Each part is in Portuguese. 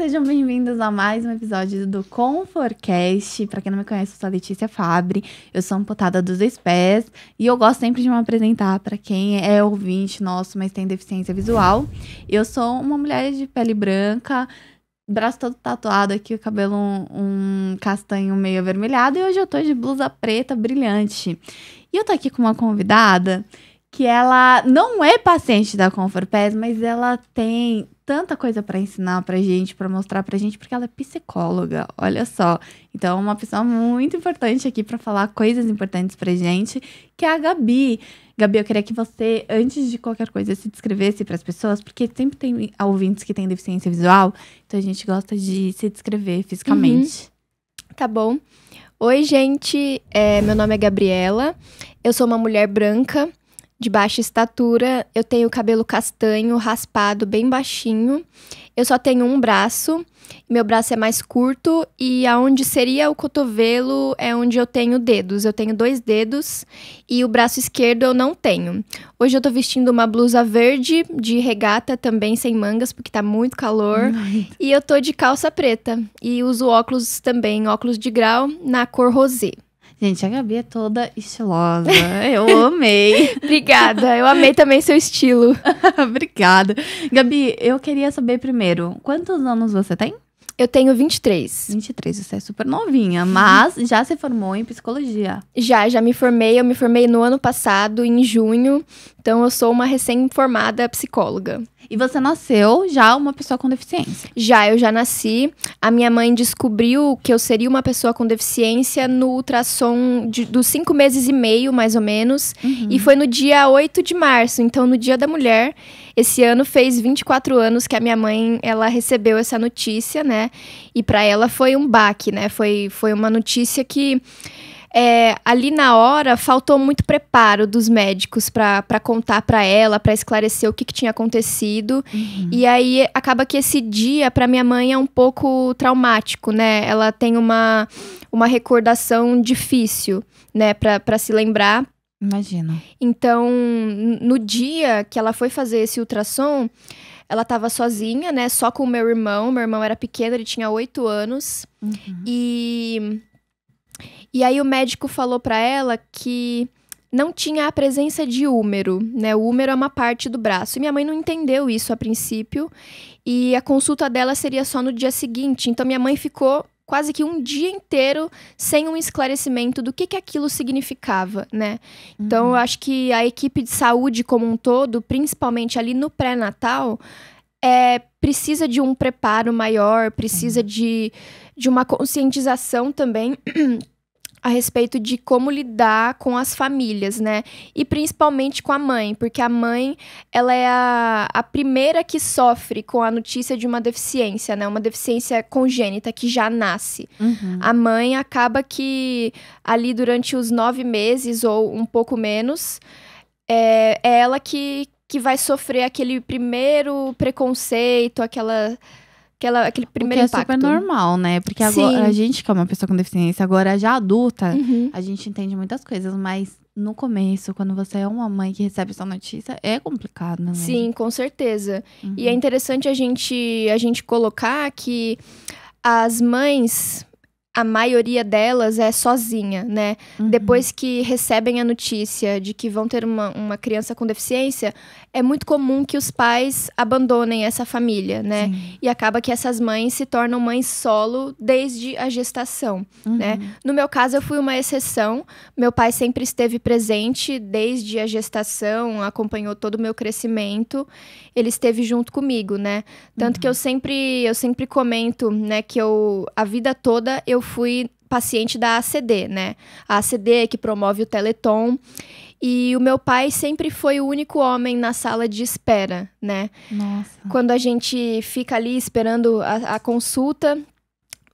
sejam bem-vindos a mais um episódio do Comfortcast. Para quem não me conhece, eu sou a Letícia Fabre, eu sou amputada dos dois pés e eu gosto sempre de me apresentar para quem é ouvinte nosso, mas tem deficiência visual. Eu sou uma mulher de pele branca, braço todo tatuado aqui, o cabelo um, um castanho meio avermelhado e hoje eu tô de blusa preta brilhante. E eu tô aqui com uma convidada que ela não é paciente da Comfort Pass, mas ela tem tanta coisa para ensinar pra gente, para mostrar pra gente, porque ela é psicóloga, olha só. Então, uma pessoa muito importante aqui para falar coisas importantes pra gente, que é a Gabi. Gabi, eu queria que você, antes de qualquer coisa, se descrevesse para as pessoas, porque sempre tem ouvintes que têm deficiência visual, então a gente gosta de se descrever fisicamente. Uhum. Tá bom. Oi, gente. É, meu nome é Gabriela. Eu sou uma mulher branca de baixa estatura, eu tenho cabelo castanho, raspado, bem baixinho. Eu só tenho um braço, meu braço é mais curto e aonde seria o cotovelo é onde eu tenho dedos. Eu tenho dois dedos e o braço esquerdo eu não tenho. Hoje eu tô vestindo uma blusa verde de regata também sem mangas porque tá muito calor muito. e eu tô de calça preta e uso óculos também, óculos de grau na cor rosé. Gente, a Gabi é toda estilosa. Eu amei. Obrigada. Eu amei também seu estilo. Obrigada. Gabi, eu queria saber primeiro, quantos anos você tem? Eu tenho 23. 23, você é super novinha, mas uhum. já se formou em psicologia. Já, já me formei. Eu me formei no ano passado, em junho. Então, eu sou uma recém-formada psicóloga. E você nasceu já uma pessoa com deficiência? Já, eu já nasci. A minha mãe descobriu que eu seria uma pessoa com deficiência no ultrassom de, dos cinco meses e meio, mais ou menos. Uhum. E foi no dia 8 de março, então no Dia da Mulher. Esse ano fez 24 anos que a minha mãe, ela recebeu essa notícia, né? E para ela foi um baque, né? Foi, foi uma notícia que é, ali na hora faltou muito preparo dos médicos para contar para ela, para esclarecer o que, que tinha acontecido. Uhum. E aí acaba que esse dia para minha mãe é um pouco traumático, né? Ela tem uma, uma recordação difícil, né, para se lembrar. Imagina. Então, no dia que ela foi fazer esse ultrassom, ela estava sozinha, né? Só com o meu irmão. Meu irmão era pequeno, ele tinha oito anos. Uhum. E e aí o médico falou para ela que não tinha a presença de úmero, né? O úmero é uma parte do braço. E minha mãe não entendeu isso a princípio, e a consulta dela seria só no dia seguinte. Então minha mãe ficou quase que um dia inteiro sem um esclarecimento do que, que aquilo significava, né? Então, uhum. Então eu acho que a equipe de saúde como um todo, principalmente ali no pré-natal, é, precisa de um preparo maior, precisa uhum. de, de uma conscientização também a respeito de como lidar com as famílias, né? E principalmente com a mãe, porque a mãe, ela é a, a primeira que sofre com a notícia de uma deficiência, né? Uma deficiência congênita que já nasce. Uhum. A mãe acaba que ali durante os nove meses ou um pouco menos, é, é ela que, que vai sofrer aquele primeiro preconceito, aquela aquela, aquele primeiro o que impacto. é super normal, né? Porque agora a gente que é uma pessoa com deficiência, agora já adulta, uhum. a gente entende muitas coisas, mas no começo, quando você é uma mãe que recebe essa notícia, é complicado, né? Sim, com certeza. Uhum. E é uhum. interessante a gente a gente colocar que as mães a maioria delas é sozinha, né? Uhum. Depois que recebem a notícia de que vão ter uma, uma criança com deficiência, é muito comum que os pais abandonem essa família, né? Sim. E acaba que essas mães se tornam mães solo desde a gestação, uhum. né? No meu caso, eu fui uma exceção. Meu pai sempre esteve presente desde a gestação, acompanhou todo o meu crescimento. Ele esteve junto comigo, né? Tanto uhum. que eu sempre, eu sempre comento, né, que eu a vida toda eu eu fui paciente da ACD, né? A ACD é que promove o Teleton. E o meu pai sempre foi o único homem na sala de espera, né? Nossa. Quando a gente fica ali esperando a, a consulta,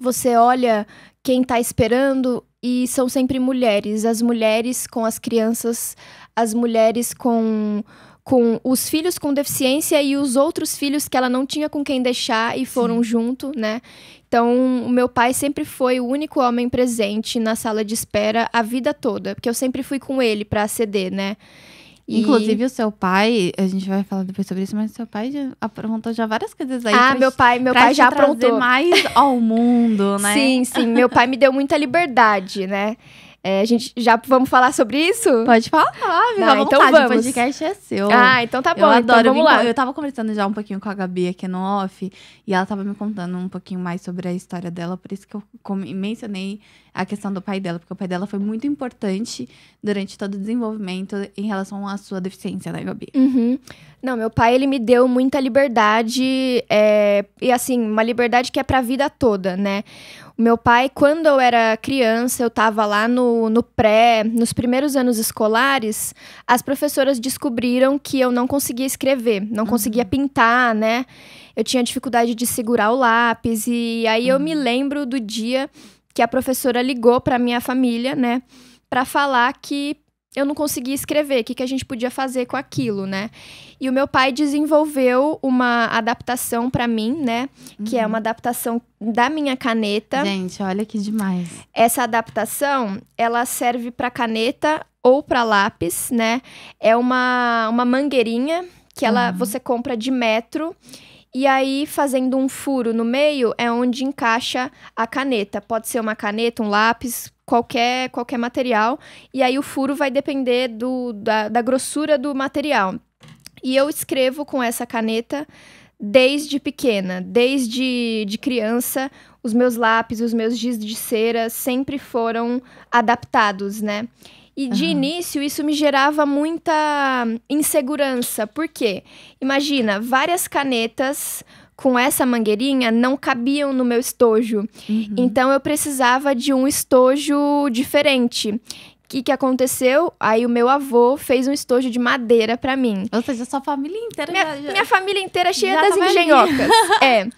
você olha quem está esperando e são sempre mulheres. As mulheres com as crianças, as mulheres com, com os filhos com deficiência e os outros filhos que ela não tinha com quem deixar e foram Sim. junto, né? Então, o meu pai sempre foi o único homem presente na sala de espera a vida toda, porque eu sempre fui com ele para aceder, né? E... Inclusive, o seu pai, a gente vai falar depois sobre isso, mas seu pai já aprontou já várias coisas aí. Ah, pra, meu pai, meu pai já aprontou mais ao mundo, né? Sim, sim. Meu pai me deu muita liberdade, né? É, a gente já vamos falar sobre isso? Pode falar, viva ah, então vontade, vamos. o podcast é seu. Ah, então tá bom. Eu então adoro, então vamos lá. Eu tava conversando já um pouquinho com a Gabi aqui no off, e ela tava me contando um pouquinho mais sobre a história dela, por isso que eu mencionei a questão do pai dela, porque o pai dela foi muito importante durante todo o desenvolvimento em relação à sua deficiência, né, Gabi? Uhum. Não, meu pai, ele me deu muita liberdade, é, e assim, uma liberdade que é pra vida toda, né? O meu pai, quando eu era criança, eu estava lá no, no pré, nos primeiros anos escolares, as professoras descobriram que eu não conseguia escrever, não uhum. conseguia pintar, né? Eu tinha dificuldade de segurar o lápis, e aí uhum. eu me lembro do dia que a professora ligou para minha família, né, para falar que eu não conseguia escrever, o que, que a gente podia fazer com aquilo, né? E o meu pai desenvolveu uma adaptação para mim, né? Uhum. Que é uhum. uma adaptação da minha caneta. Gente, olha que demais. Essa adaptação, ela serve para caneta ou para lápis, né? É uma, uma mangueirinha que ela uhum. você compra de metro e aí, fazendo um furo no meio, é onde encaixa a caneta. Pode ser uma caneta, um lápis, qualquer, qualquer material. E aí, o furo vai depender do, da, da grossura do material. E eu escrevo com essa caneta desde pequena, desde de criança, os meus lápis, os meus giz de cera sempre foram adaptados, né? E de uhum. início isso me gerava muita insegurança. Por quê? Imagina, várias canetas com essa mangueirinha não cabiam no meu estojo. Uhum. Então eu precisava de um estojo diferente. O que, que aconteceu? Aí o meu avô fez um estojo de madeira para mim. Ou seja, sua família inteira minha, já, minha família inteira é cheia das engenhocas. é.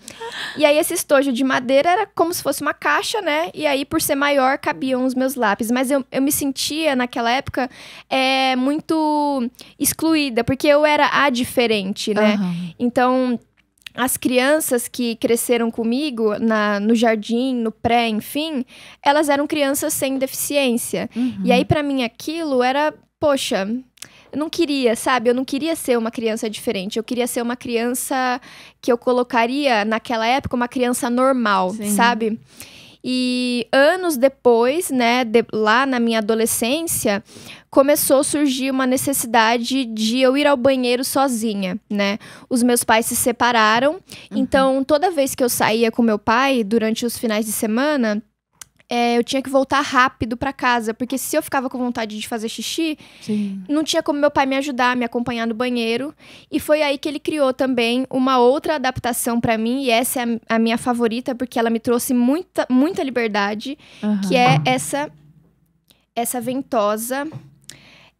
E aí esse estojo de madeira era como se fosse uma caixa, né? E aí, por ser maior, cabiam os meus lápis. Mas eu, eu me sentia, naquela época, é, muito excluída, porque eu era a diferente, né? Uhum. Então as crianças que cresceram comigo na, no jardim, no pré, enfim, elas eram crianças sem deficiência. Uhum. E aí, para mim, aquilo era, poxa, eu não queria, sabe? Eu não queria ser uma criança diferente. Eu queria ser uma criança que eu colocaria naquela época uma criança normal, Sim. sabe? E anos depois, né, de, lá na minha adolescência, começou a surgir uma necessidade de eu ir ao banheiro sozinha, né? Os meus pais se separaram, uhum. então toda vez que eu saía com meu pai durante os finais de semana, é, eu tinha que voltar rápido para casa, porque se eu ficava com vontade de fazer xixi, Sim. não tinha como meu pai me ajudar, me acompanhar no banheiro. E foi aí que ele criou também uma outra adaptação para mim, e essa é a, a, minha favorita, porque ela me trouxe muita, muita liberdade, uhum. que é essa essa ventosa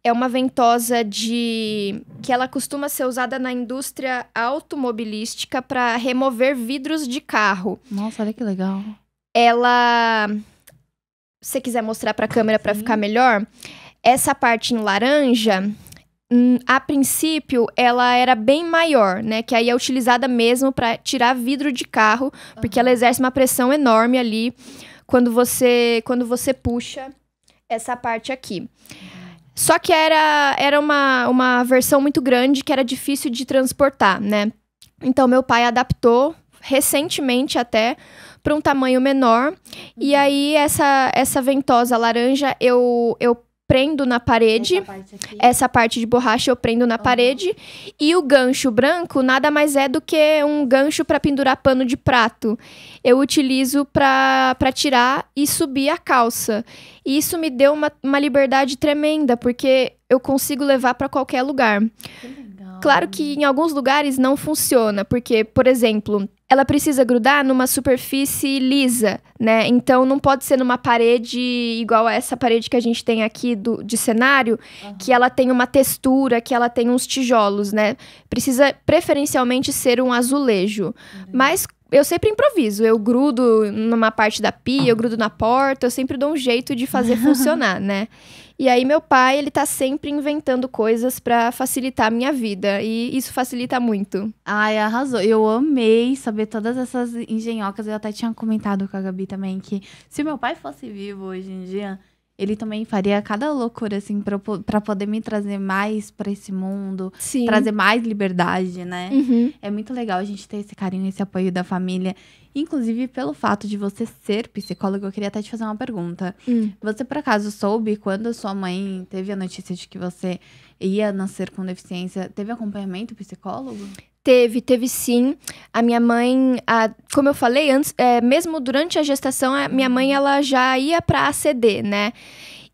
é uma ventosa de que ela costuma ser usada na indústria automobilística para remover vidros de carro. Nossa, olha que legal. Ela você quiser mostrar para a câmera para ficar uhum. melhor, essa parte em laranja, hum, a princípio ela era bem maior, né? Que aí é utilizada mesmo para tirar vidro de carro, porque ela exerce uma pressão enorme ali quando você quando você puxa essa parte aqui. Só que era, era uma, uma versão muito grande que era difícil de transportar, né? Então meu pai adaptou recentemente até para um tamanho menor. Uhum. E aí essa essa ventosa laranja eu eu prendo na parede. Essa parte, essa parte de borracha eu prendo na uhum. parede e o gancho branco nada mais é do que um gancho para pendurar pano de prato. Eu utilizo para tirar e subir a calça. E isso me deu uma, uma liberdade tremenda, porque eu consigo levar para qualquer lugar. Que legal. Claro que em alguns lugares não funciona, porque, por exemplo, ela precisa grudar numa superfície lisa, né? Então não pode ser numa parede igual a essa parede que a gente tem aqui do, de cenário, uhum. que ela tem uma textura, que ela tem uns tijolos, né? Precisa preferencialmente ser um azulejo. Uhum. Mas eu sempre improviso, eu grudo numa parte da pia, eu grudo na porta, eu sempre dou um jeito de fazer funcionar, né? E aí meu pai, ele tá sempre inventando coisas para facilitar a minha vida. E isso facilita muito. Ai, arrasou. Eu amei saber todas essas engenhocas. Eu até tinha comentado com a Gabi também que se meu pai fosse vivo hoje em dia, ele também faria cada loucura, assim, pra, pra poder me trazer mais para esse mundo, Sim. trazer mais liberdade, né? Uhum. É muito legal a gente ter esse carinho, esse apoio da família. Inclusive, pelo fato de você ser psicólogo, eu queria até te fazer uma pergunta. Hum. Você, por acaso, soube quando sua mãe teve a notícia de que você ia nascer com deficiência? Teve acompanhamento psicólogo? Teve, teve sim. A minha mãe, a, como eu falei antes, é, mesmo durante a gestação, a minha mãe ela já ia para ACD, né?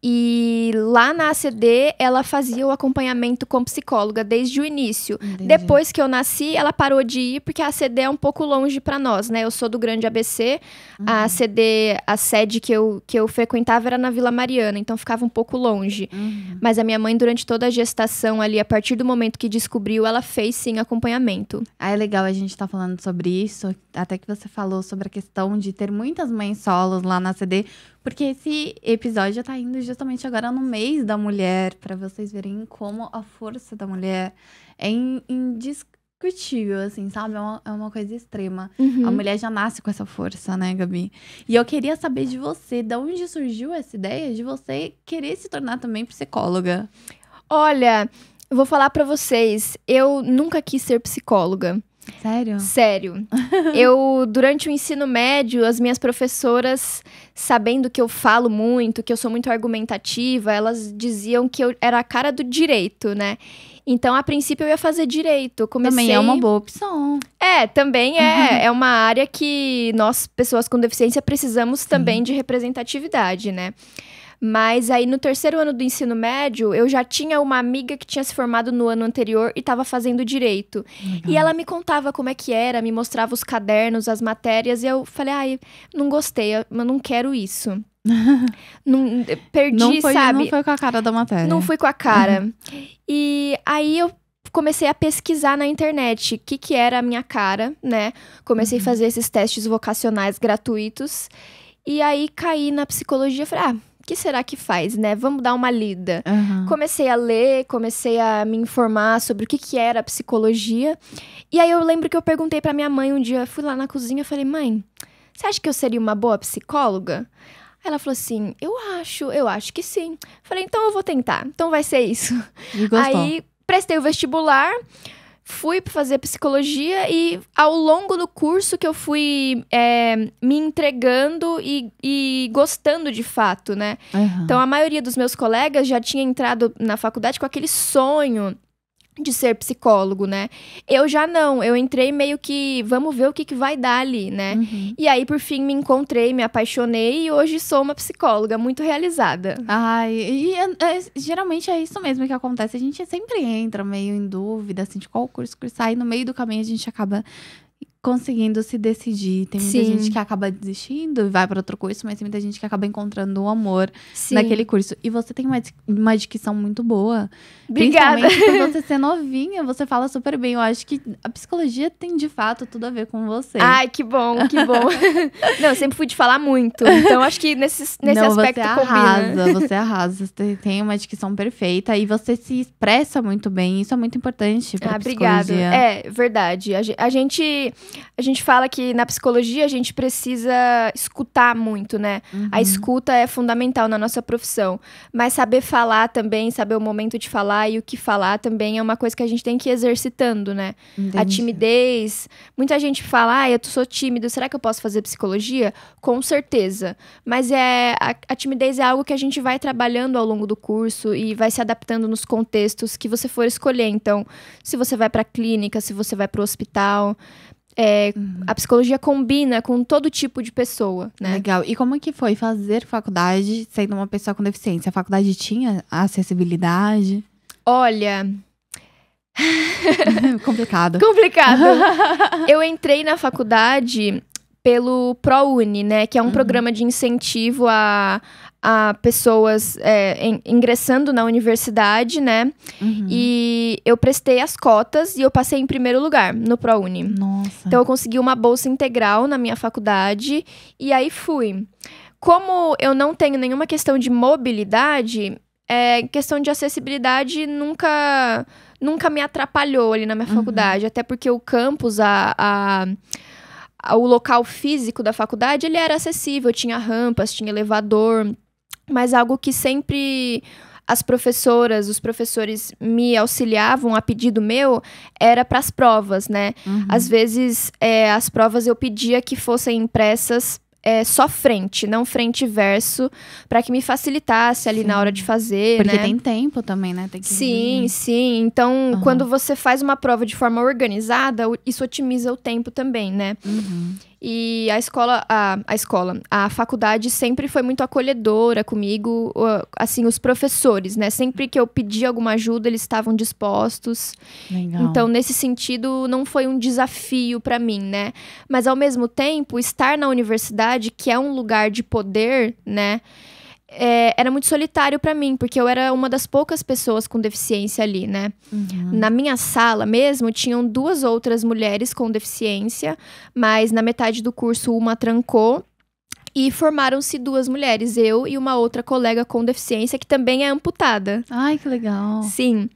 E lá na ACD, ela fazia o acompanhamento com psicóloga desde o início. Entendi. Depois que eu nasci, ela parou de ir, porque a ACD é um pouco longe para nós, né? Eu sou do Grande ABC. Uhum. A ACD, a sede que eu, que eu frequentava era na Vila Mariana, então ficava um pouco longe. Uhum. Mas a minha mãe, durante toda a gestação ali, a partir do momento que descobriu, ela fez sim acompanhamento. Ah, é legal a gente estar tá falando sobre isso. Até que você falou sobre a questão de ter muitas mães solas lá na ACD, porque esse episódio já tá indo justamente justamente agora no mês da mulher, para vocês verem como a força da mulher é indiscutível, assim, sabe? É uma, é uma coisa extrema. Uhum. A mulher já nasce com essa força, né, Gabi? E eu queria saber de você, de onde surgiu essa ideia de você querer se tornar também psicóloga? Olha, vou falar para vocês, eu nunca quis ser psicóloga. Sério? Sério. eu, durante o ensino médio, as minhas professoras, sabendo que eu falo muito, que eu sou muito argumentativa, elas diziam que eu era a cara do direito, né? Então, a princípio, eu ia fazer direito. Comecei... Também é uma boa opção. É, também é. Uhum. É uma área que nós, pessoas com deficiência, precisamos Sim. também de representatividade, né? Mas aí no terceiro ano do ensino médio, eu já tinha uma amiga que tinha se formado no ano anterior e estava fazendo direito. E ela me contava como é que era, me mostrava os cadernos, as matérias, e eu falei, ai, não gostei, mas não quero isso. não, perdi, não foi, sabe? Não foi com a cara da matéria. Não fui com a cara. Uhum. E aí eu comecei a pesquisar na internet o que, que era a minha cara, né? Comecei uhum. a fazer esses testes vocacionais gratuitos. E aí caí na psicologia e falei, ah, que será que faz, né? Vamos dar uma lida. Uhum. Comecei a ler, comecei a me informar sobre o que, que era psicologia. E aí eu lembro que eu perguntei para minha mãe um dia, fui lá na cozinha e falei, mãe, você acha que eu seria uma boa psicóloga? Ela falou assim, eu acho, eu acho que sim. Falei, então eu vou tentar, então vai ser isso. Aí prestei o vestibular, fui fazer psicologia e ao longo do curso que eu fui é, me entregando e, e, gostando de fato, né? Uhum. Então a maioria dos meus colegas já tinha entrado na faculdade com aquele sonho de ser psicólogo, né? Eu já não, eu entrei meio que vamos ver o que, que vai dar ali, né? Uhum. E aí, por fim, me encontrei, me apaixonei e hoje sou uma psicóloga muito realizada. Ai, e é, é, geralmente é isso mesmo que acontece. A gente sempre entra meio em dúvida, assim, de qual curso cursar, e no meio do caminho a gente acaba conseguindo se decidir. Tem muita Sim. gente que acaba desistindo e vai para outro curso, mas tem muita gente que acaba encontrando o amor Sim. naquele curso. E você tem uma, uma adicção muito boa. Obrigada. Principalmente por você ser novinha, você fala super bem. Eu acho que a psicologia tem de fato tudo a ver com você. Ai, que bom, que bom. Não, eu sempre fui de falar muito. Então acho que nesse, nesse Não, aspecto você arrasa, combina. Você arrasa, você tem uma dicção perfeita e você se expressa muito bem. Isso é muito importante pra ah, psicologia. Obrigada. É, verdade. a gente a gente fala que na psicologia a gente precisa escutar muito, né? Uhum. A escuta é fundamental na nossa profissão. Mas saber falar também, saber o momento de falar e o que falar também é uma coisa que a gente tem que ir exercitando, né? Entendi. A timidez. Muita gente fala, ah, eu sou tímido, será que eu posso fazer psicologia? Com certeza. Mas é a, a timidez é algo que a gente vai trabalhando ao longo do curso e vai se adaptando nos contextos que você for escolher. Então, se você vai para clínica, se você vai para o hospital, é, uhum. A psicologia combina com todo tipo de pessoa, né? Legal. E como é que foi fazer faculdade sendo uma pessoa com deficiência? A faculdade tinha acessibilidade? Olha. Complicado. Complicado. Eu entrei na faculdade pelo ProUni, né? Que é um uhum. programa de incentivo a, a pessoas é, em, ingressando na universidade, né? Uhum. E eu prestei as cotas e eu passei em primeiro lugar no ProUni. Nossa. Então eu consegui uma bolsa integral na minha faculdade e aí fui. Como eu não tenho nenhuma questão de mobilidade, é, questão de acessibilidade nunca, nunca me atrapalhou ali na minha uhum. faculdade. Até porque o campus, a, a o local físico da faculdade ele era acessível, tinha rampas, tinha elevador mas algo que sempre as professoras, os professores me auxiliavam a pedido meu era para as provas, né? Uhum. Às vezes, é, as provas eu pedia que fossem impressas é, só frente, não frente e verso, para que me facilitasse ali sim. na hora de fazer. Porque né? tem tempo também, né? sim, vir. sim. Então, uhum. quando você faz uma prova de forma organizada, isso otimiza o tempo também, né? Uhum. E a escola, a, a escola, a faculdade sempre foi muito acolhedora comigo, assim, os professores, né? Sempre que eu pedi alguma ajuda, eles estavam dispostos. Legal. Então, nesse sentido, não foi um desafio para mim, né? Mas ao mesmo tempo, estar na universidade, que é um lugar de poder, né? é, era muito solitário para mim, porque eu era uma das poucas pessoas com deficiência ali, né? Uhum. Na minha sala mesmo, tinham duas outras mulheres com deficiência, mas na metade do curso uma trancou e formaram-se duas mulheres, eu e uma outra colega com deficiência que também é amputada. Ai, que legal. Sim.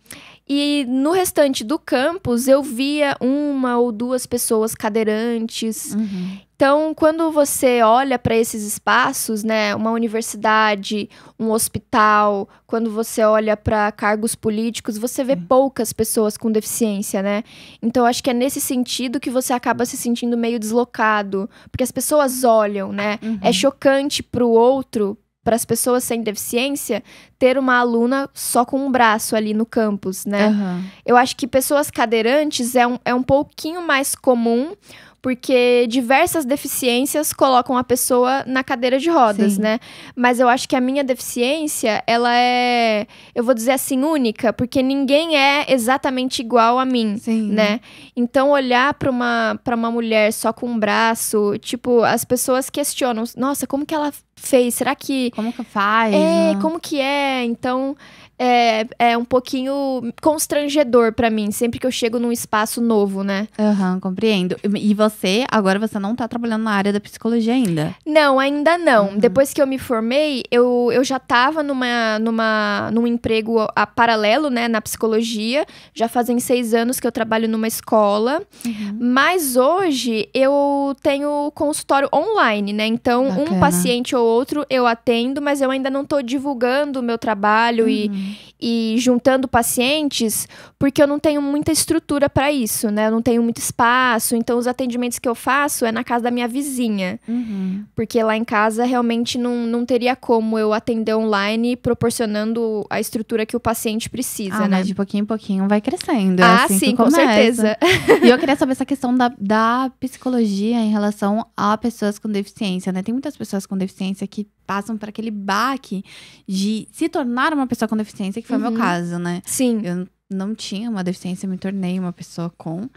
E no restante do campus eu via uma ou duas pessoas cadeirantes. Uhum. Então, quando você olha para esses espaços, né, uma universidade, um hospital, quando você olha para cargos políticos, você vê uhum. poucas pessoas com deficiência, né? Então, acho que é nesse sentido que você acaba se sentindo meio deslocado, porque as pessoas olham, né? É uhum. É chocante para o outro, para as pessoas sem deficiência ter uma aluna só com um braço ali no campus, né? Uhum. Eu acho que pessoas cadeirantes é um, é um pouquinho mais comum, porque diversas deficiências colocam a pessoa na cadeira de rodas, Sim. né? Mas eu acho que a minha deficiência, ela é, eu vou dizer assim, única, porque ninguém é exatamente igual a mim, Sim. né? Então olhar para uma para uma mulher só com um braço, tipo, as pessoas questionam, nossa, como que ela fez? Será que Como que faz? É, né? como que é? Então, é, é um pouquinho constrangedor para mim, sempre que eu chego num espaço novo, né? Aham, uhum, compreendo. E você, agora você não tá trabalhando na área da psicologia ainda? Não, ainda não. Uhum. Depois que eu me formei, eu, eu já tava numa, numa, num emprego a, paralelo, né, na psicologia. Já fazem seis anos que eu trabalho numa escola. Uhum. Mas hoje eu tenho consultório online, né? Então, Bacana. um paciente ou outro eu atendo, mas eu ainda não tô divulgando o meu trabalho e uhum e juntando pacientes, porque eu não tenho muita estrutura para isso, né? Eu não tenho muito espaço, então os atendimentos que eu faço é na casa da minha vizinha. Uhum. Porque lá em casa realmente não, não teria como eu atender online proporcionando a estrutura que o paciente precisa, ah, né? Mas de pouquinho em pouquinho vai crescendo. É ah, assim sim, com certeza. e eu queria saber essa questão da, da psicologia em relação a pessoas com deficiência, né? Tem muitas pessoas com deficiência que passam por aquele baque de se tornar uma pessoa com deficiência, que foi o uhum. meu caso, né? Sim. Eu não tinha uma deficiência, me tornei uma pessoa com.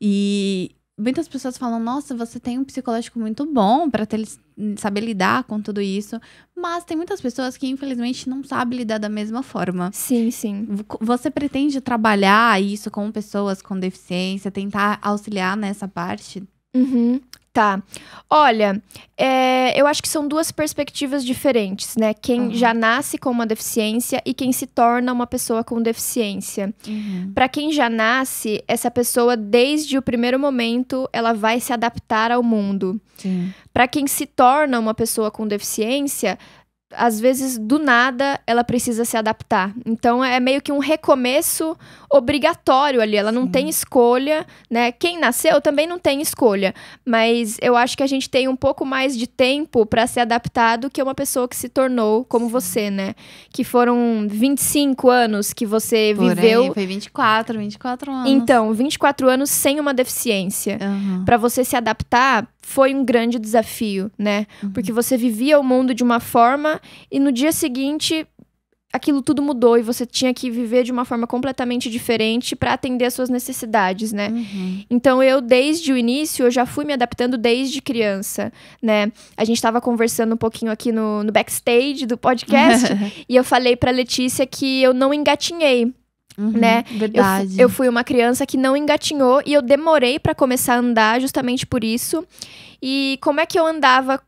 E muitas pessoas falam: nossa, você tem um psicológico muito bom para saber lidar com tudo isso. Mas tem muitas pessoas que, infelizmente, não sabem lidar da mesma forma. Sim, sim. Você pretende trabalhar isso com pessoas com deficiência, tentar auxiliar nessa parte? Uhum. Tá. Olha, é, eu acho que são duas perspectivas diferentes, né? Quem uhum. já nasce com uma deficiência e quem se torna uma pessoa com deficiência. Uhum. Para quem já nasce, essa pessoa, desde o primeiro momento, ela vai se adaptar ao mundo. Para quem se torna uma pessoa com deficiência, às vezes, do nada, ela precisa se adaptar. Então, é meio que um recomeço obrigatório ali. Ela Sim. não tem escolha, né? Quem nasceu também não tem escolha. Mas eu acho que a gente tem um pouco mais de tempo para se adaptar do que uma pessoa que se tornou como você, né? Que foram 25 anos que você Por viveu. Aí, foi 24, 24 anos. Então, 24 anos sem uma deficiência. Uhum. Para você se adaptar, foi um grande desafio, né? Uhum. Porque você vivia o mundo de uma forma e no dia seguinte aquilo tudo mudou e você tinha que viver de uma forma completamente diferente para atender às suas necessidades, né? Uhum. Então eu desde o início eu já fui me adaptando desde criança, né? A gente estava conversando um pouquinho aqui no, no backstage do podcast e eu falei para Letícia que eu não engatinhei Uhum, né? Verdade. Eu, eu, fui uma criança que não engatinhou e eu demorei para começar a andar justamente por isso. E como é que eu andava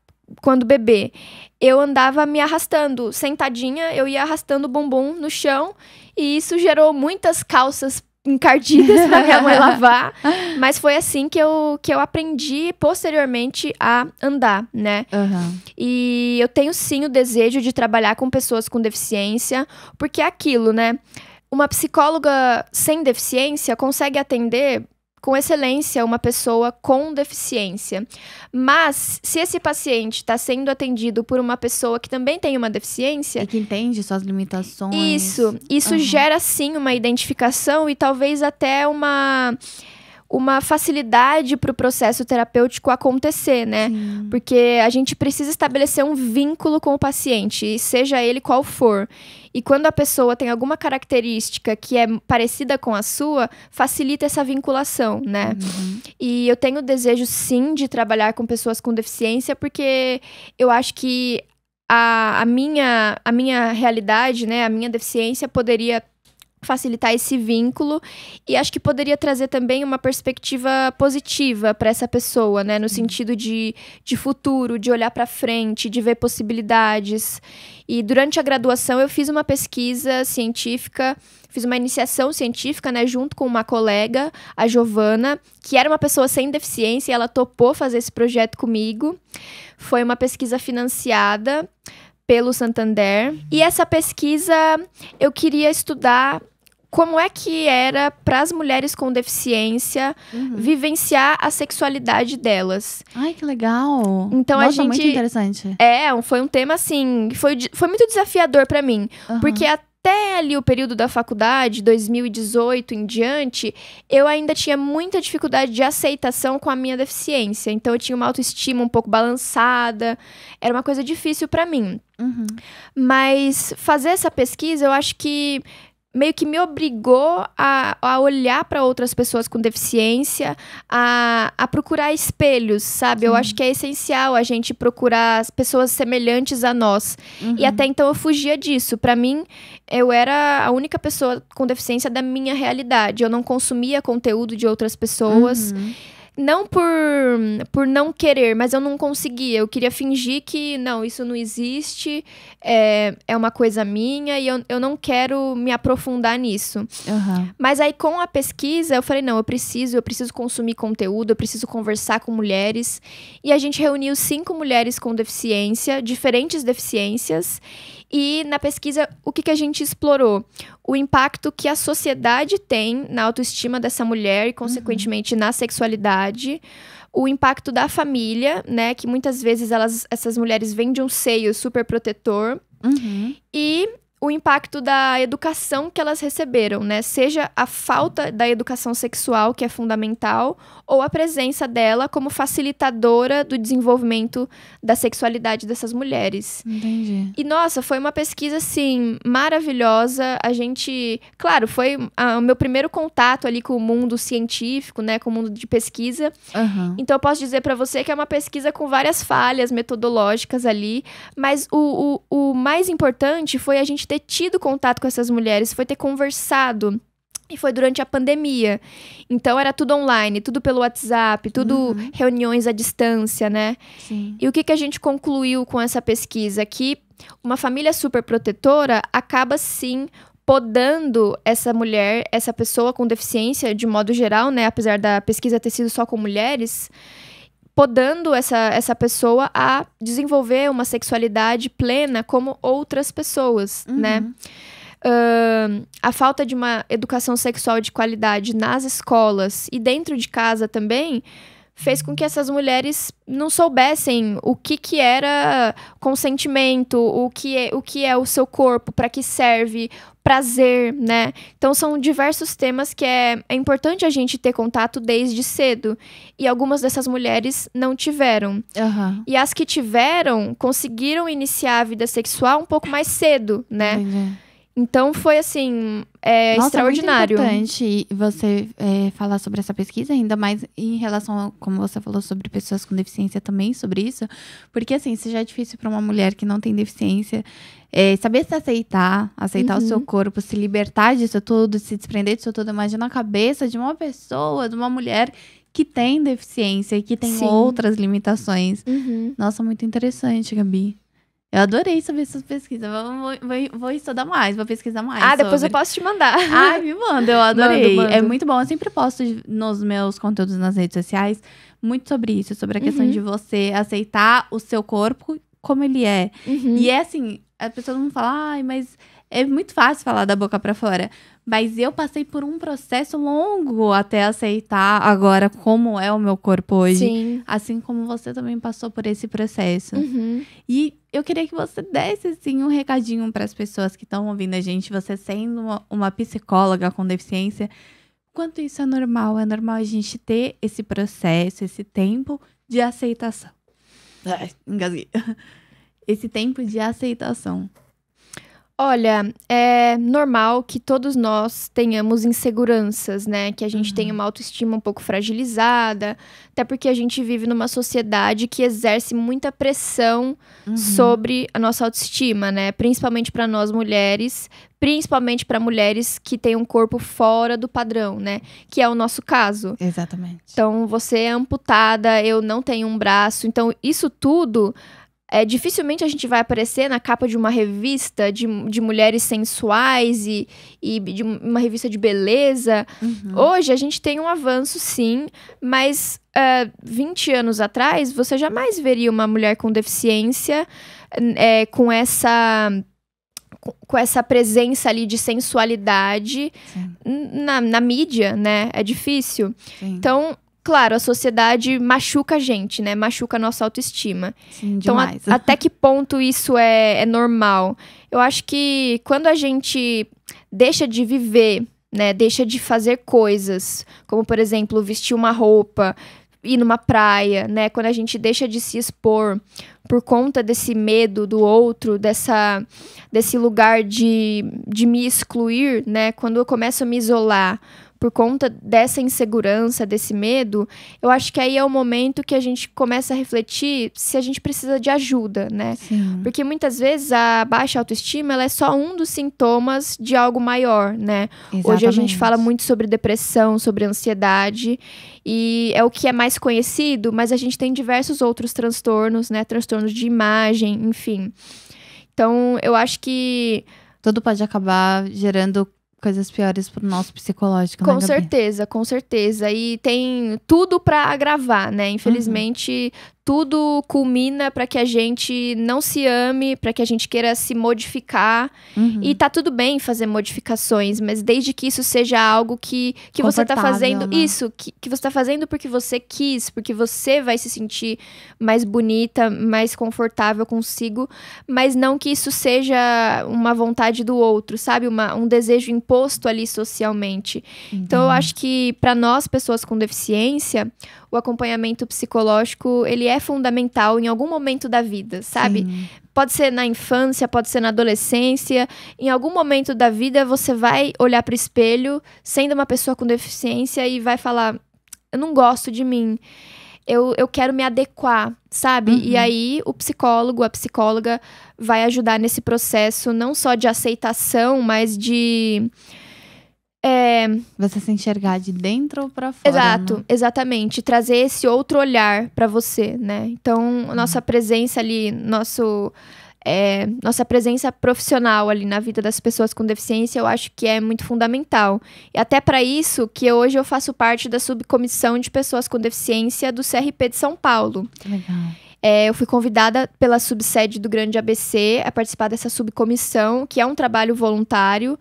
quando bebê? Eu andava me arrastando, sentadinha, eu ia arrastando o bumbum no chão e isso gerou muitas calças encardidas para minha mãe lavar, mas foi assim que eu, que eu aprendi posteriormente a andar, né? Uhum. E eu tenho sim o desejo de trabalhar com pessoas com deficiência, porque é aquilo, né? uma psicóloga sem deficiência consegue atender com excelência uma pessoa com deficiência. Mas se esse paciente está sendo atendido por uma pessoa que também tem uma deficiência e que entende suas limitações, isso, isso uhum. gera sim uma identificação e talvez até uma uma facilidade para o processo terapêutico acontecer, né? Sim. Porque a gente precisa estabelecer um vínculo com o paciente, seja ele qual for. E quando a pessoa tem alguma característica que é parecida com a sua, facilita essa vinculação, né? Uhum. E eu tenho o desejo, sim, de trabalhar com pessoas com deficiência, porque eu acho que a, a, minha, a minha realidade, né, a minha deficiência poderia facilitar esse vínculo e acho que poderia trazer também uma perspectiva positiva para essa pessoa, né, no uhum. sentido de, de futuro, de olhar para frente, de ver possibilidades. E durante a graduação eu fiz uma pesquisa científica, fiz uma iniciação científica, né, junto com uma colega, a Giovana, que era uma pessoa sem deficiência e ela topou fazer esse projeto comigo. Foi uma pesquisa financiada pelo Santander. E essa pesquisa eu queria estudar como é que era para as mulheres com deficiência uhum. vivenciar a sexualidade delas. Ai, que legal! Então Nossa, a gente muito interessante. É, foi um tema assim, foi, foi muito desafiador para mim, uhum. porque a, até ali o período da faculdade, 2018 em diante, eu ainda tinha muita dificuldade de aceitação com a minha deficiência. Então eu tinha uma autoestima um pouco balançada, era uma coisa difícil para mim. Uhum. Mas fazer essa pesquisa, eu acho que meio que me obrigou a, a olhar para outras pessoas com deficiência, a, a procurar espelhos, sabe? Sim. Eu acho que é essencial a gente procurar as pessoas semelhantes a nós. Uhum. E até então eu fugia disso. Para mim, eu era a única pessoa com deficiência da minha realidade. Eu não consumia conteúdo de outras pessoas. Uhum não por, por não querer, mas eu não conseguia. Eu queria fingir que não, isso não existe, é, é uma coisa minha e eu, eu não quero me aprofundar nisso. Uhum. Mas aí com a pesquisa eu falei: não, eu preciso, eu preciso consumir conteúdo, eu preciso conversar com mulheres. E a gente reuniu cinco mulheres com deficiência, diferentes deficiências. E na pesquisa, o que, que a gente explorou? O impacto que a sociedade tem na autoestima dessa mulher e, consequentemente, uhum. na sexualidade o impacto da família, né? Que muitas vezes elas, essas mulheres vêm de um seio super protetor. Uhum. E o impacto da educação que elas receberam, né? Seja a falta da educação sexual, que é fundamental, ou a presença dela como facilitadora do desenvolvimento da sexualidade dessas mulheres. Entendi. E nossa, foi uma pesquisa assim maravilhosa. A gente, claro, foi a, o meu primeiro contato ali com o mundo científico, né, com o mundo de pesquisa. Uhum. Então eu posso dizer para você que é uma pesquisa com várias falhas metodológicas ali, mas o, o, o mais importante foi a gente ter tido contato com essas mulheres, foi ter conversado. E foi durante a pandemia. Então era tudo online, tudo pelo WhatsApp, tudo uhum. reuniões à distância, né? Sim. E o que, que a gente concluiu com essa pesquisa? Que uma família super protetora acaba sim podando essa mulher, essa pessoa com deficiência de modo geral, né? Apesar da pesquisa ter sido só com mulheres podando essa, essa pessoa a desenvolver uma sexualidade plena como outras pessoas, né? uhum. né? Uh, a falta de uma educação sexual de qualidade nas escolas e dentro de casa também fez com que essas mulheres não soubessem o que, que era consentimento, o que é o, que é o seu corpo, para que serve, prazer, né? Então são diversos temas que é, é importante a gente ter contato desde cedo. E algumas dessas mulheres não tiveram. Uhum. E as que tiveram conseguiram iniciar a vida sexual um pouco mais cedo, né? Uhum. Então foi assim, é Nossa, extraordinário. É muito importante você é, falar sobre essa pesquisa, ainda mais em relação, a, como você falou, sobre pessoas com deficiência também, sobre isso. Porque, assim, se já é difícil para uma mulher que não tem deficiência é, saber se aceitar, aceitar uhum. o seu uhum. corpo, se libertar disso tudo, se desprender disso tudo, imagina a cabeça de uma pessoa, de uma mulher que tem deficiência, que tem Sim. outras limitações. Uhum. Nossa, muito interessante, Gabi. Eu adorei saber suas pesquisas. Vou, vou, vou, estudar mais, vou pesquisar mais. Ah, sobre. depois eu posso te mandar. Ai, me manda, eu adorei. É mando, mando. É muito bom. Eu sempre posto nos meus conteúdos nas redes sociais muito sobre isso, sobre a questão uhum. de você aceitar o seu corpo como ele é. Uhum. E é assim, a pessoa não fala, ai, mas é muito fácil falar da boca para fora, mas eu passei por um processo longo até aceitar agora como é o meu corpo hoje. Sim. Assim como você também passou por esse processo. Uhum. E eu queria que você desse assim um recadinho para as pessoas que estão ouvindo a gente, você sendo uma, uma psicóloga com deficiência, quanto isso é normal, é normal a gente ter esse processo, esse tempo de aceitação. Ai, engasguei. Esse tempo de aceitação. Olha, é normal que todos nós tenhamos inseguranças, né? Que a gente uhum. tenha uma autoestima um pouco fragilizada, até porque a gente vive numa sociedade que exerce muita pressão uhum. sobre a nossa autoestima, né? Principalmente para nós mulheres, principalmente para mulheres que têm um corpo fora do padrão, né? Que é o nosso caso. Exatamente. Então, você é amputada, eu não tenho um braço. Então, isso tudo é, dificilmente a gente vai aparecer na capa de uma revista de, de mulheres sensuais e, e de uma revista de beleza. Uhum. Hoje a gente tem um avanço, sim, mas uh, é, 20 anos atrás você jamais veria uma mulher com deficiência é, com essa com essa presença ali de sensualidade na, na, mídia, né? É difícil. Sim. Então, claro, a sociedade machuca a gente, né? Machuca a nossa autoestima. Sim, então, a, até que ponto isso é, é normal? Eu acho que quando a gente deixa de viver, né? Deixa de fazer coisas, como por exemplo, vestir uma roupa, ir numa praia, né? Quando a gente deixa de se expor por conta desse medo do outro, dessa desse lugar de, de me excluir, né? Quando eu começo a me isolar por conta dessa insegurança, desse medo, eu acho que aí é o momento que a gente começa a refletir se a gente precisa de ajuda, né? Sim. Porque muitas vezes a baixa autoestima ela é só um dos sintomas de algo maior, né? Exatamente. Hoje a gente fala muito sobre depressão, sobre ansiedade e é o que é mais conhecido, mas a gente tem diversos outros transtornos, né? Transtornos de imagem, enfim. Então, eu acho que tudo pode acabar gerando coisas piores pro nosso psicológico, né, com né, certeza, com certeza. E tem tudo para agravar, né? Uhum. Infelizmente, uhum tudo culmina para que a gente não se ame, para que a gente queira se modificar. Uhum. E tá tudo bem fazer modificações, mas desde que isso seja algo que, que você tá fazendo. Né? Isso, que, que você tá fazendo porque você quis, porque você vai se sentir mais bonita, mais confortável consigo, mas não que isso seja uma vontade do outro, sabe? Uma, um desejo imposto ali socialmente. Uhum. Então eu acho que para nós, pessoas com deficiência, o acompanhamento psicológico, ele é fundamental em algum momento da vida, sabe? Sim. Pode ser na infância, pode ser na adolescência, em algum momento da vida você vai olhar para o espelho, sendo uma pessoa com deficiência e vai falar: "Eu não gosto de mim" eu, eu quero me adequar, sabe? Uhum. E aí o psicólogo, a psicóloga vai ajudar nesse processo não só de aceitação, mas de é... Você se enxergar de dentro ou pra fora. Né? Exato, né? exatamente. Trazer esse outro olhar para você, né? Então, uhum. nossa presença ali, nosso. É, nossa presença profissional ali na vida das pessoas com deficiência, eu acho que é muito fundamental. E até para isso que hoje eu faço parte da subcomissão de pessoas com deficiência do CRP de São Paulo. Que legal. É, eu fui convidada pela subsede do Grande ABC a participar dessa subcomissão, que é um trabalho voluntário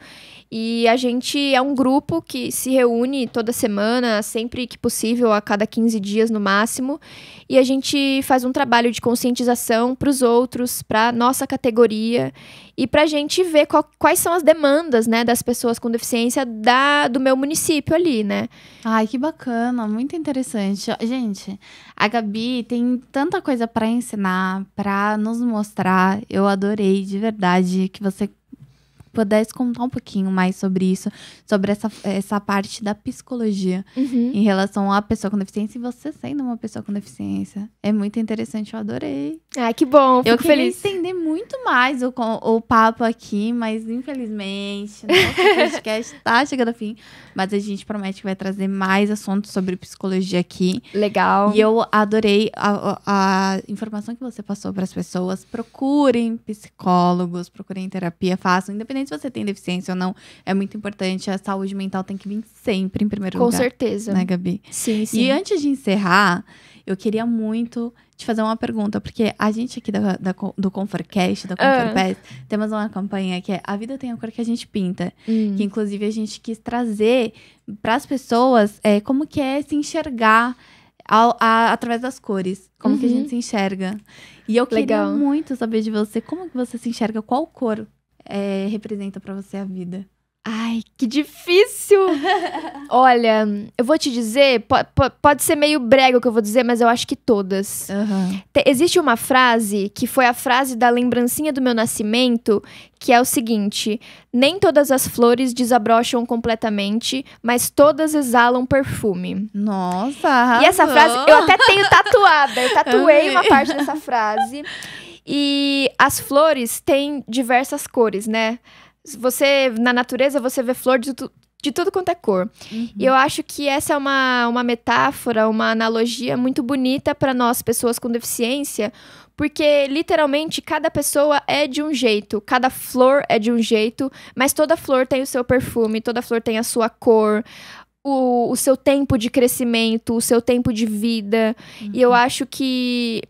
e a gente é um grupo que se reúne toda semana, sempre que possível, a cada 15 dias no máximo. E a gente faz um trabalho de conscientização para os outros, para nossa categoria e para a gente ver qual, quais são as demandas né, das pessoas com deficiência da, do meu município ali, né? Ai, que bacana, muito interessante. Gente, a Gabi tem tanta coisa para ensinar, para nos mostrar. Eu adorei, de verdade, que você pudesse contar um pouquinho mais sobre isso, sobre essa, essa parte da psicologia uhum. em relação à pessoa com deficiência e você sendo uma pessoa com deficiência. É muito interessante, eu adorei. Ai, que bom, eu queria feliz. entender muito mais o, o papo aqui, mas infelizmente nosso né, podcast tá chegando ao fim, mas a gente promete que vai trazer mais assuntos sobre psicologia aqui. Legal. E eu adorei a, a informação que você passou para as pessoas. Procurem psicólogos, procurem terapia, façam, independente se você tem deficiência ou não, é muito importante. A saúde mental tem que vir sempre em primeiro Com lugar. Com certeza. Né, Gabi? Sim, sim. E antes de encerrar, eu queria muito te fazer uma pergunta, porque a gente aqui da, da, do Comfortcast da Confortpass, ah. temos uma campanha que é A Vida Tem a Cor Que a Gente Pinta. Hum. Que, inclusive, a gente quis trazer para as pessoas é, como que é se enxergar a, através das cores. Como uhum. que a uhum. gente se enxerga. E eu Legal. queria muito saber de você, como que você se enxerga, qual cor é, representa para você a vida? Ai, que difícil! Olha, eu vou te dizer, pode, pode ser meio brega o que eu vou dizer, mas eu acho que todas. Uhum. existe uma frase que foi a frase da lembrancinha do meu nascimento, que é o seguinte: nem todas as flores desabrocham completamente, mas todas exalam perfume. Nossa! Arrasou. E essa frase eu até tenho tatuada. Eu tatuei uma parte dessa frase. E as flores têm diversas cores, né? Você, na natureza, você vê flor de, tu, de tudo quanto é cor. Uhum. E eu acho que essa é uma, uma metáfora, uma analogia muito bonita para nós, pessoas com deficiência, porque literalmente cada pessoa é de um jeito, cada flor é de um jeito, mas toda flor tem o seu perfume, toda flor tem a sua cor. O, o, seu tempo de crescimento, o seu tempo de vida. Uhum. E eu uhum. acho que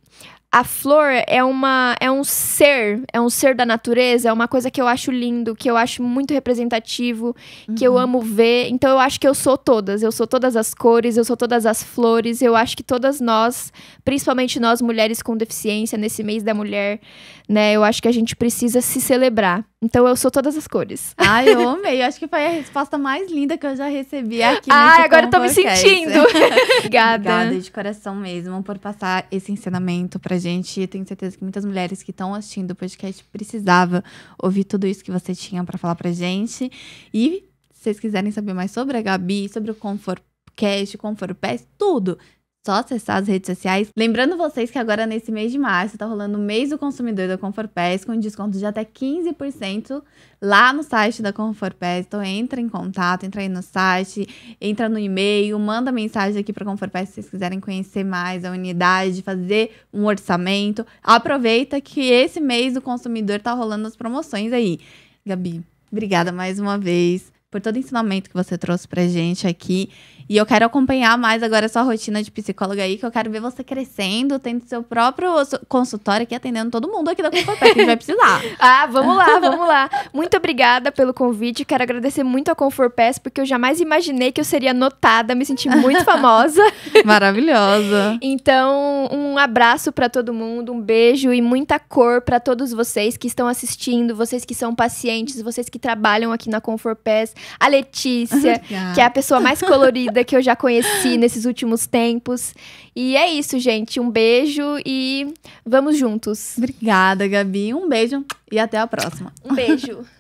a flor é uma é um ser, é um ser da natureza, é uma coisa que eu acho lindo, que eu acho muito representativo, uhum. que eu uhum. amo ver. Então eu acho que eu sou todas, eu sou todas as cores, eu sou todas as flores, eu acho que todas nós, principalmente nós mulheres com deficiência nesse mês da mulher, né, eu acho que a gente precisa se celebrar. Então eu sou todas as cores. Ai, eu amei. Eu acho que foi a resposta mais linda que eu já recebi aqui. Ai, agora eu tô me sentindo. Obrigada. Obrigada de coração mesmo por passar esse ensinamento pra gente. Eu tenho certeza que muitas mulheres que estão assistindo o podcast precisava ouvir tudo isso que você tinha para falar pra gente. E se vocês quiserem saber mais sobre a Gabi, sobre o Comfort Cast, Comfort Pass, tudo, só acessar as redes sociais. Lembrando vocês que agora nesse mês de março tá rolando o mês do consumidor da Conforpes com desconto de até 15% lá no site da Conforpes. Então entra em contato, entra aí no site, entra no e-mail, manda mensagem aqui para Conforpes se vocês quiserem conhecer mais a unidade, fazer um orçamento. Aproveita que esse mês do consumidor tá rolando as promoções aí. Gabi, obrigada mais uma vez por todo o ensinamento que você trouxe pra gente aqui. E eu quero acompanhar mais agora a sua rotina de psicóloga aí, que eu quero ver você crescendo, tendo seu próprio consultório aqui, atendendo todo mundo aqui da Confapé, que vai precisar. ah, vamos lá, vamos lá. Muito obrigada pelo convite, quero agradecer muito a Conforpass, porque eu jamais imaginei que eu seria notada, me senti muito famosa. Maravilhosa. então, um abraço para todo mundo, um beijo e muita cor para todos vocês que estão assistindo, vocês que são pacientes, vocês que trabalham aqui na Conforpass, a Letícia, que é a pessoa mais colorida que eu já conheci nesses últimos tempos. E é isso, gente. Um beijo e vamos juntos. Obrigada, Gabi. Um beijo e até a próxima. Um beijo.